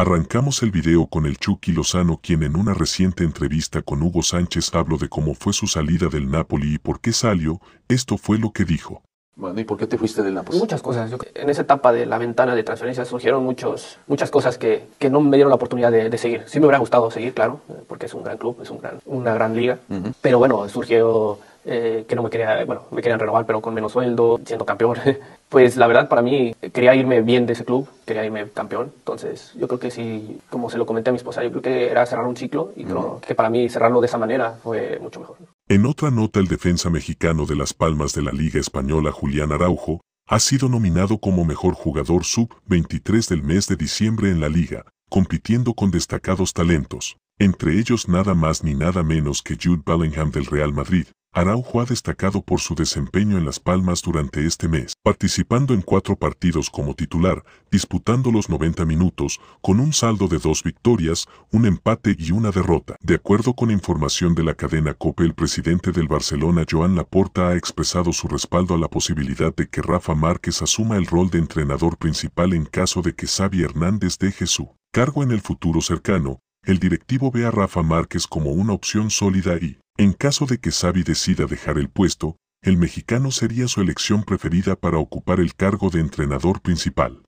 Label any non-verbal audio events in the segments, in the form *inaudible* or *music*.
Arrancamos el video con el Chucky Lozano quien en una reciente entrevista con Hugo Sánchez habló de cómo fue su salida del Napoli y por qué salió, esto fue lo que dijo. Bueno, ¿y por qué te fuiste del Napoli? Muchas cosas. en esa etapa de la ventana de transferencias surgieron muchos, muchas cosas que, no me dieron la oportunidad de, seguir. Sí me hubiera gustado seguir, claro, eh, porque es un gran club, es un gran, una gran liga. Pero bueno, surgió eh, que no me quería, bueno, me querían renovar, pero con menos sueldo, siendo campeón. *laughs* pues la verdad, para mí, quería irme bien de ese club, quería irme campeón. Entonces, yo creo que sí, como se lo comenté a mi esposa, yo creo que era cerrar un ciclo y creo que para mí cerrarlo de esa manera fue mucho mejor. En otra nota, el defensa mexicano de Las Palmas de la Liga Española, Julián Araujo, ha sido nominado como mejor jugador sub-23 del mes de diciembre en la liga, compitiendo con destacados talentos, entre ellos nada más ni nada menos que Jude Bellingham del Real Madrid, Araujo ha destacado por su desempeño en Las Palmas durante este mes, participando en cuatro partidos como titular, disputando los 90 minutos, con un saldo de dos victorias, un empate y una derrota. De acuerdo con información de la cadena COPE, el presidente del Barcelona, Joan Laporta, ha expresado su respaldo a la posibilidad de que Rafa Márquez asuma el rol de entrenador principal en caso de que Xavi Hernández deje su cargo en el futuro cercano. El directivo ve a Rafa Márquez como una opción sólida y en caso de que Xavi decida dejar el puesto, el mexicano sería su elección preferida para ocupar el cargo de entrenador principal.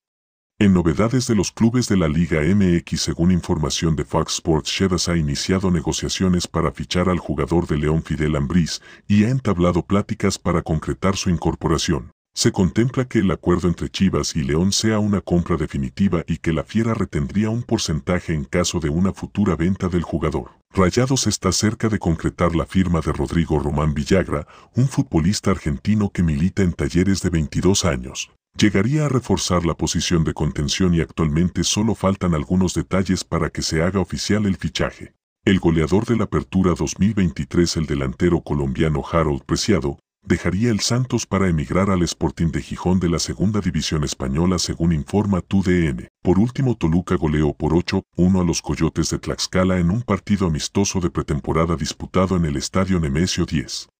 En novedades de los clubes de la Liga MX, según información de Fox Sports, Chivas ha iniciado negociaciones para fichar al jugador de León Fidel Ambriz y ha entablado pláticas para concretar su incorporación. Se contempla que el acuerdo entre Chivas y León sea una compra definitiva y que la Fiera retendría un porcentaje en caso de una futura venta del jugador. Rayados está cerca de concretar la firma de Rodrigo Román Villagra, un futbolista argentino que milita en talleres de 22 años. Llegaría a reforzar la posición de contención y actualmente solo faltan algunos detalles para que se haga oficial el fichaje. El goleador de la apertura 2023, el delantero colombiano Harold Preciado, dejaría el Santos para emigrar al Sporting de Gijón de la Segunda División Española según informa TUDN. Por último, Toluca goleó por 8-1 a los Coyotes de Tlaxcala en un partido amistoso de pretemporada disputado en el Estadio Nemesio 10.